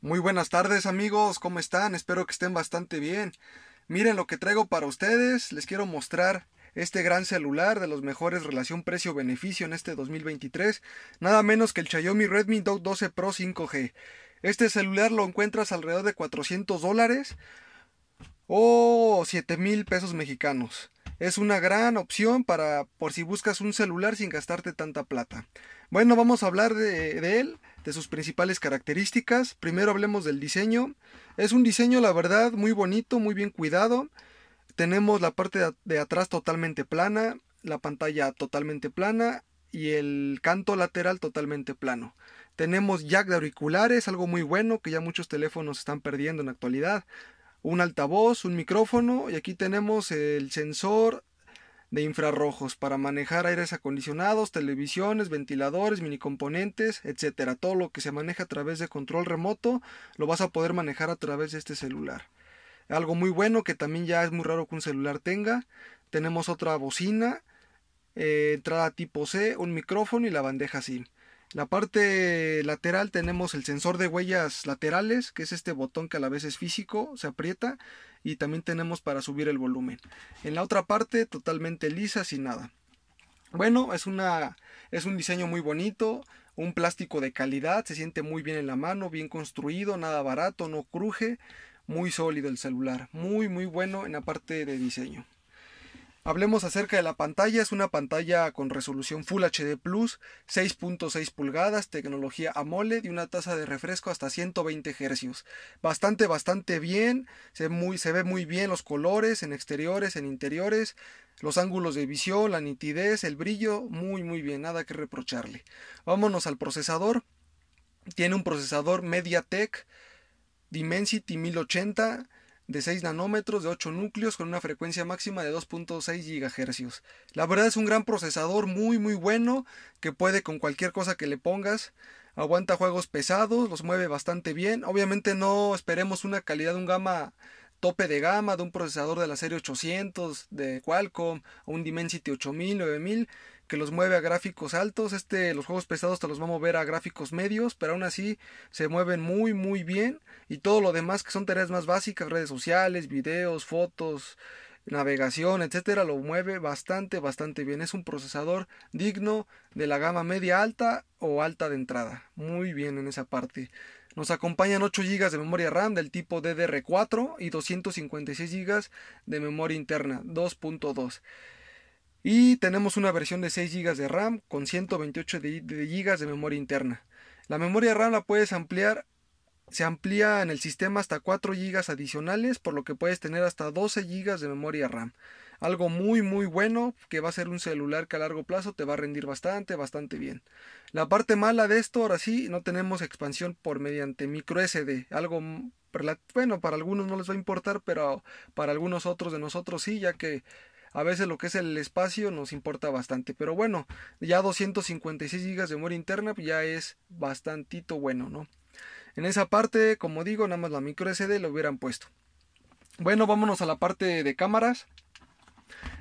Muy buenas tardes amigos, ¿cómo están? Espero que estén bastante bien. Miren lo que traigo para ustedes, les quiero mostrar este gran celular de los mejores relación precio-beneficio en este 2023, nada menos que el Xiaomi Redmi Note 12 Pro 5G. Este celular lo encuentras alrededor de 400 dólares o 7 mil pesos mexicanos. Es una gran opción para por si buscas un celular sin gastarte tanta plata. Bueno, vamos a hablar de él de sus principales características. Primero hablemos del diseño. Es un diseño, la verdad, muy bonito, muy bien cuidado. Tenemos la parte de atrás totalmente plana, la pantalla totalmente plana y el canto lateral totalmente plano. Tenemos jack de auriculares, algo muy bueno que ya muchos teléfonos están perdiendo en la actualidad. Un altavoz, un micrófono y aquí tenemos el sensor de infrarrojos para manejar aires acondicionados, televisiones, ventiladores, mini componentes, etcétera. Todo lo que se maneja a través de control remoto lo vas a poder manejar a través de este celular. Algo muy bueno que también ya es muy raro que un celular tenga. Tenemos otra bocina, eh, entrada tipo C, un micrófono y la bandeja así la parte lateral tenemos el sensor de huellas laterales, que es este botón que a la vez es físico, se aprieta y también tenemos para subir el volumen. En la otra parte totalmente lisa, sin nada. Bueno, es, es un diseño muy bonito, un plástico de calidad, se siente muy bien en la mano, bien construido, nada barato, no cruje, muy sólido el celular, muy muy bueno en la parte de diseño. Hablemos acerca de la pantalla. Es una pantalla con resolución Full HD 6.6 pulgadas, tecnología AMOLED y una tasa de refresco hasta 120 Hz. Bastante, bastante bien. Se, muy, se ve muy bien los colores en exteriores, en interiores los ángulos de visión, la nitidez, el brillo, muy muy bien, nada que reprocharle. Vámonos al procesador. Tiene un procesador MediaTek Dimensity 1080 de 6 nanómetros de 8 núcleos con una frecuencia máxima de 2.6 GHz. La verdad es un gran procesador muy muy bueno que puede con cualquier cosa que le pongas. Aguanta juegos pesados, los mueve bastante bien. Obviamente no esperemos una calidad, de un gama tope de gama de un procesador de la serie 800 de Qualcomm, un Dimensity 8000, 9000 que los mueve a gráficos altos. Este, los juegos pesados te los va a mover a gráficos medios, pero aún así se mueven muy, muy bien. Y todo lo demás que son tareas más básicas, redes sociales, videos, fotos, navegación, etcétera, lo mueve bastante, bastante bien. Es un procesador digno de la gama media alta o alta de entrada. Muy bien en esa parte. Nos acompañan 8 GB de memoria RAM del tipo DDR4 y 256 GB de memoria interna 2.2. Y tenemos una versión de 6 GB de RAM con 128 GB de memoria interna. La memoria RAM la puedes ampliar, se amplía en el sistema hasta 4 GB adicionales, por lo que puedes tener hasta 12 GB de memoria RAM. Algo muy muy bueno que va a ser un celular que a largo plazo te va a rendir bastante, bastante bien. La parte mala de esto, ahora sí, no tenemos expansión por mediante micro SD, algo bueno, para algunos no les va a importar, pero para algunos otros de nosotros sí, ya que a veces lo que es el espacio nos importa bastante. Pero bueno, ya 256 GB de memoria interna ya es bastantito bueno, ¿no? En esa parte, como digo, nada más la micro SD lo hubieran puesto. Bueno, vámonos a la parte de cámaras.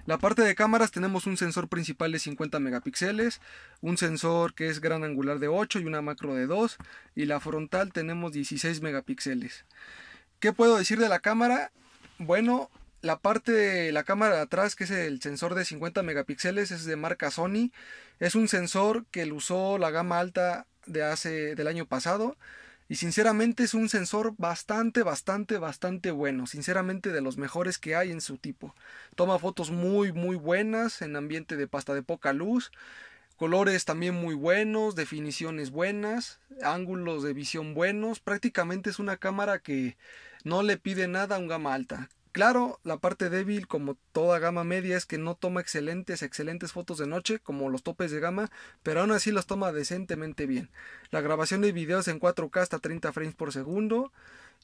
La parte de cámaras tenemos un sensor principal de 50 megapíxeles, un sensor que es gran angular de 8 y una macro de 2 y la frontal tenemos 16 megapíxeles. ¿Qué puedo decir de la cámara? Bueno, la parte de la cámara de atrás, que es el sensor de 50 megapíxeles, es de marca Sony. Es un sensor que usó la gama alta de hace, del año pasado. Y sinceramente es un sensor bastante, bastante, bastante bueno. Sinceramente de los mejores que hay en su tipo. Toma fotos muy, muy buenas en ambiente de pasta de poca luz. Colores también muy buenos, definiciones buenas, ángulos de visión buenos. Prácticamente es una cámara que no le pide nada a un gama alta. Claro, la parte débil, como toda gama media, es que no toma excelentes, excelentes fotos de noche, como los topes de gama, pero aún así los toma decentemente bien. La grabación de videos en 4K hasta 30 frames por segundo.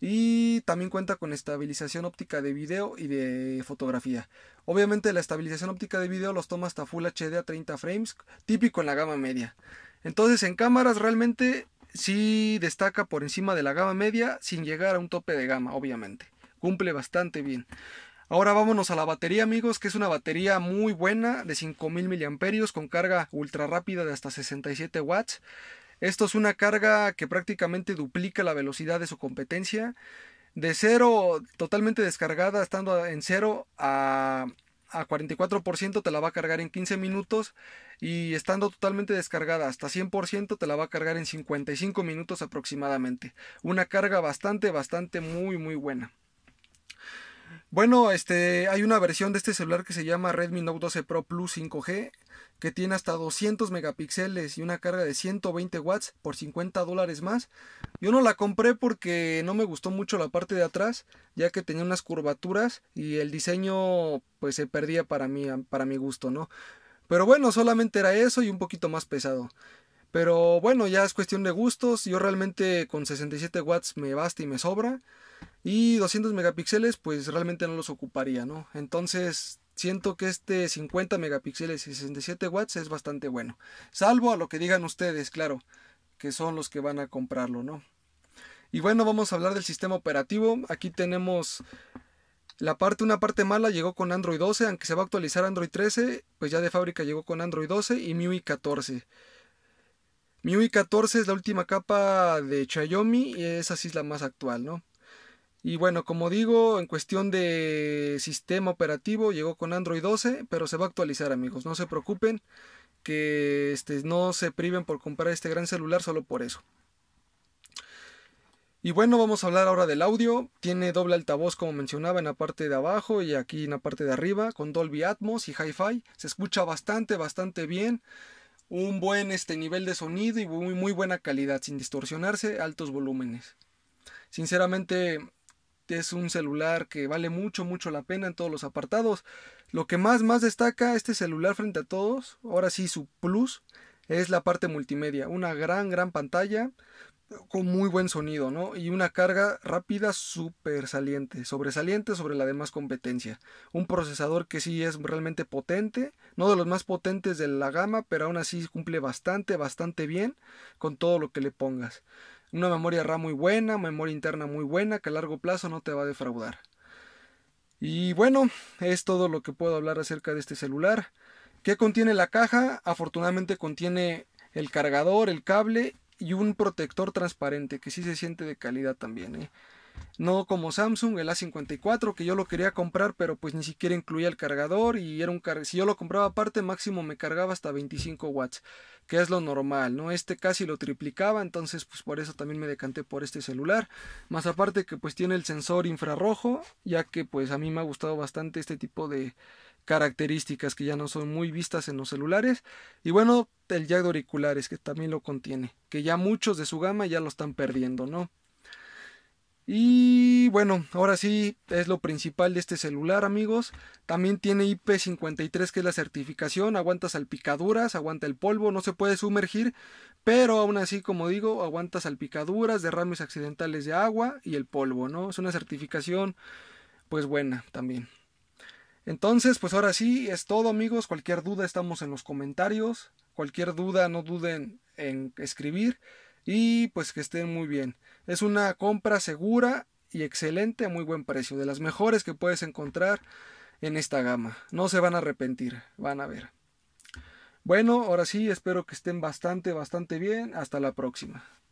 Y también cuenta con estabilización óptica de video y de fotografía. Obviamente la estabilización óptica de video los toma hasta Full HD a 30 frames, típico en la gama media. Entonces en cámaras realmente sí destaca por encima de la gama media sin llegar a un tope de gama, obviamente cumple bastante bien. Ahora vámonos a la batería amigos, que es una batería muy buena de 5000 mAh con carga ultra rápida de hasta 67 watts. Esto es una carga que prácticamente duplica la velocidad de su competencia. De cero, totalmente descargada, estando en cero a, a 44% te la va a cargar en 15 minutos y estando totalmente descargada hasta 100% te la va a cargar en 55 minutos aproximadamente. Una carga bastante, bastante muy, muy buena. Bueno, este, hay una versión de este celular que se llama Redmi Note 12 Pro Plus 5G, que tiene hasta 200 megapíxeles y una carga de 120 watts por 50 dólares más. Yo no la compré porque no me gustó mucho la parte de atrás, ya que tenía unas curvaturas y el diseño pues se perdía para mí, para mi gusto, ¿no? Pero bueno, solamente era eso y un poquito más pesado. Pero bueno, ya es cuestión de gustos. Yo realmente con 67 watts me basta y me sobra. Y 200 megapíxeles pues realmente no los ocuparía, ¿no? Entonces siento que este 50 megapíxeles y 67 watts es bastante bueno. Salvo a lo que digan ustedes, claro, que son los que van a comprarlo, ¿no? Y bueno, vamos a hablar del sistema operativo. Aquí tenemos la parte, una parte mala llegó con Android 12, aunque se va a actualizar Android 13, pues ya de fábrica llegó con Android 12 y MIUI 14. MIUI 14 es la última capa de Xiaomi y esa sí es la más actual, ¿no? Y bueno, como digo, en cuestión de sistema operativo llegó con Android 12, pero se va a actualizar, amigos, no se preocupen que este, no se priven por comprar este gran celular solo por eso. Y bueno, vamos a hablar ahora del audio. Tiene doble altavoz, como mencionaba, en la parte de abajo y aquí en la parte de arriba, con Dolby Atmos y Hi-Fi. Se escucha bastante, bastante bien un buen este, nivel de sonido y muy, muy buena calidad, sin distorsionarse, altos volúmenes. Sinceramente es un celular que vale mucho, mucho la pena en todos los apartados. Lo que más, más destaca este celular frente a todos, ahora sí su plus, es la parte multimedia. Una gran, gran pantalla, con muy buen sonido, ¿no? Y una carga rápida súper saliente, sobresaliente sobre la demás competencia. Un procesador que sí es realmente potente, no de los más potentes de la gama, pero aún así cumple bastante, bastante bien con todo lo que le pongas. Una memoria RAM muy buena, memoria interna muy buena, que a largo plazo no te va a defraudar. Y bueno, es todo lo que puedo hablar acerca de este celular. ¿Qué contiene la caja? Afortunadamente contiene el cargador, el cable y un protector transparente que sí se siente de calidad también. ¿eh? No como Samsung, el A54, que yo lo quería comprar, pero pues ni siquiera incluía el cargador y era un si yo lo compraba aparte, máximo me cargaba hasta 25 watts, que es lo normal, ¿no? Este casi lo triplicaba, entonces pues por eso también me decanté por este celular. Más aparte que pues tiene el sensor infrarrojo, ya que pues a mí me ha gustado bastante este tipo de características que ya no son muy vistas en los celulares. Y bueno, el jack de auriculares que también lo contiene, que ya muchos de su gama ya lo están perdiendo, ¿no? Y bueno, ahora sí es lo principal de este celular, amigos. También tiene IP53, que es la certificación. Aguanta salpicaduras, aguanta el polvo, no se puede sumergir, pero aún así, como digo, aguanta salpicaduras, derrames accidentales de agua y el polvo, ¿no? Es una certificación, pues buena también. Entonces, pues ahora sí, es todo amigos. Cualquier duda estamos en los comentarios. Cualquier duda no duden en escribir. Y pues que estén muy bien. Es una compra segura y excelente a muy buen precio. De las mejores que puedes encontrar en esta gama. No se van a arrepentir. Van a ver. Bueno, ahora sí, espero que estén bastante, bastante bien. Hasta la próxima.